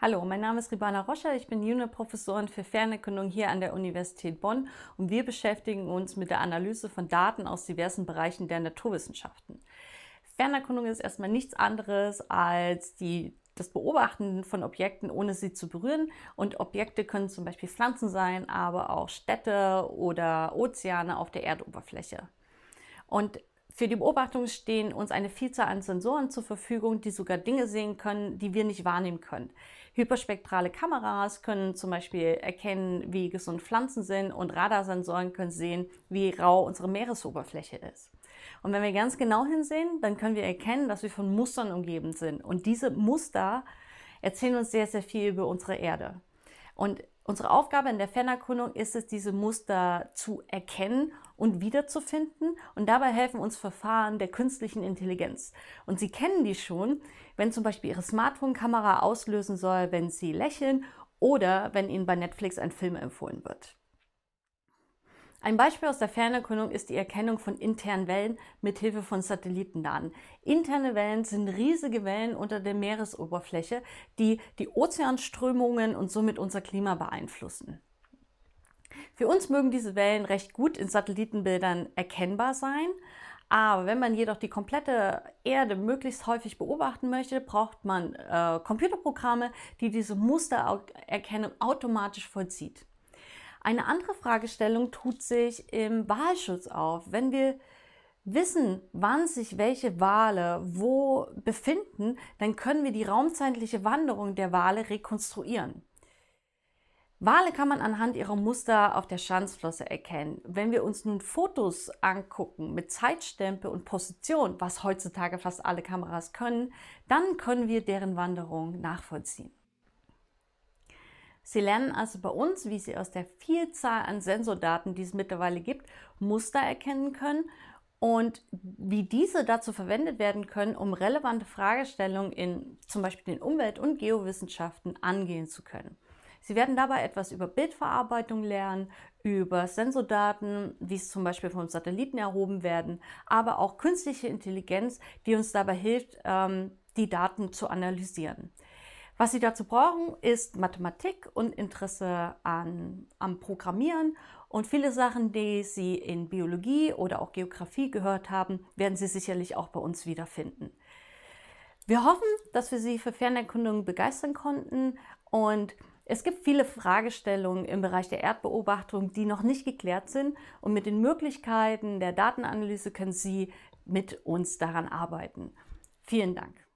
Hallo, mein Name ist Ribana Roscher, ich bin Junior Professorin für Fernerkundung hier an der Universität Bonn und wir beschäftigen uns mit der Analyse von Daten aus diversen Bereichen der Naturwissenschaften. Fernerkundung ist erstmal nichts anderes als die das Beobachten von Objekten, ohne sie zu berühren. Und Objekte können zum Beispiel Pflanzen sein, aber auch Städte oder Ozeane auf der Erdoberfläche. Und für die Beobachtung stehen uns eine Vielzahl an Sensoren zur Verfügung, die sogar Dinge sehen können, die wir nicht wahrnehmen können. Hyperspektrale Kameras können zum Beispiel erkennen, wie gesund Pflanzen sind und Radarsensoren können sehen, wie rau unsere Meeresoberfläche ist. Und wenn wir ganz genau hinsehen, dann können wir erkennen, dass wir von Mustern umgeben sind. Und diese Muster erzählen uns sehr, sehr viel über unsere Erde. Und Unsere Aufgabe in der Fernerkundung ist es, diese Muster zu erkennen und wiederzufinden. Und dabei helfen uns Verfahren der künstlichen Intelligenz. Und Sie kennen die schon, wenn zum Beispiel Ihre Smartphone-Kamera auslösen soll, wenn Sie lächeln oder wenn Ihnen bei Netflix ein Film empfohlen wird. Ein Beispiel aus der Fernerkundung ist die Erkennung von internen Wellen mit Hilfe von Satellitendaten. Interne Wellen sind riesige Wellen unter der Meeresoberfläche, die die Ozeanströmungen und somit unser Klima beeinflussen. Für uns mögen diese Wellen recht gut in Satellitenbildern erkennbar sein, aber wenn man jedoch die komplette Erde möglichst häufig beobachten möchte, braucht man äh, Computerprogramme, die diese Mustererkennung automatisch vollzieht. Eine andere Fragestellung tut sich im Wahlschutz auf. Wenn wir wissen, wann sich welche Wale wo befinden, dann können wir die raumzeitliche Wanderung der Wale rekonstruieren. Wale kann man anhand ihrer Muster auf der Schanzflosse erkennen. Wenn wir uns nun Fotos angucken mit Zeitstempel und Position, was heutzutage fast alle Kameras können, dann können wir deren Wanderung nachvollziehen. Sie lernen also bei uns, wie Sie aus der Vielzahl an Sensordaten, die es mittlerweile gibt, Muster erkennen können und wie diese dazu verwendet werden können, um relevante Fragestellungen in zum Beispiel den Umwelt- und Geowissenschaften angehen zu können. Sie werden dabei etwas über Bildverarbeitung lernen, über Sensordaten, wie es zum Beispiel vom Satelliten erhoben werden, aber auch künstliche Intelligenz, die uns dabei hilft, ähm, die Daten zu analysieren. Was Sie dazu brauchen, ist Mathematik und Interesse an, am Programmieren. Und viele Sachen, die Sie in Biologie oder auch Geografie gehört haben, werden Sie sicherlich auch bei uns wiederfinden. Wir hoffen, dass wir Sie für Fernerkundungen begeistern konnten und es gibt viele Fragestellungen im Bereich der Erdbeobachtung, die noch nicht geklärt sind und mit den Möglichkeiten der Datenanalyse können Sie mit uns daran arbeiten. Vielen Dank.